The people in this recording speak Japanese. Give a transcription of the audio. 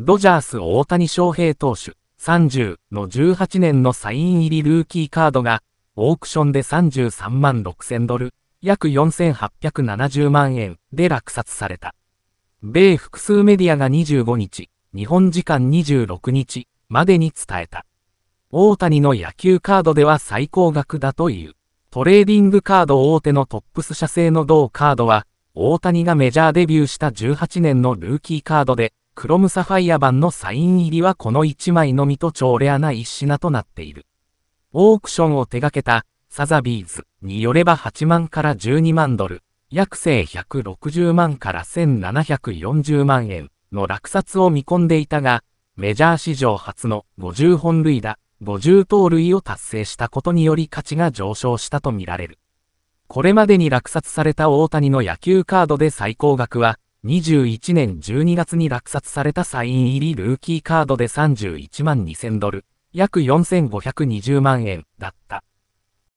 ドジャース大谷翔平投手30の18年のサイン入りルーキーカードがオークションで33万6000ドル、約4870万円で落札された。米複数メディアが25日、日本時間26日までに伝えた。大谷の野球カードでは最高額だという。トレーディングカード大手のトップス社製の同カードは、大谷がメジャーデビューした18年のルーキーカードで、クロムサファイア版のサイン入りはこの1枚のみと超レアな一品となっている。オークションを手掛けたサザビーズによれば8万から12万ドル、約正160万から1740万円の落札を見込んでいたが、メジャー史上初の50本塁打、50盗塁を達成したことにより価値が上昇したとみられる。これまでに落札された大谷の野球カードで最高額は2 1年12月に落札されたサイン入りルーキーカードで31万2000ドル、約4520万円だった。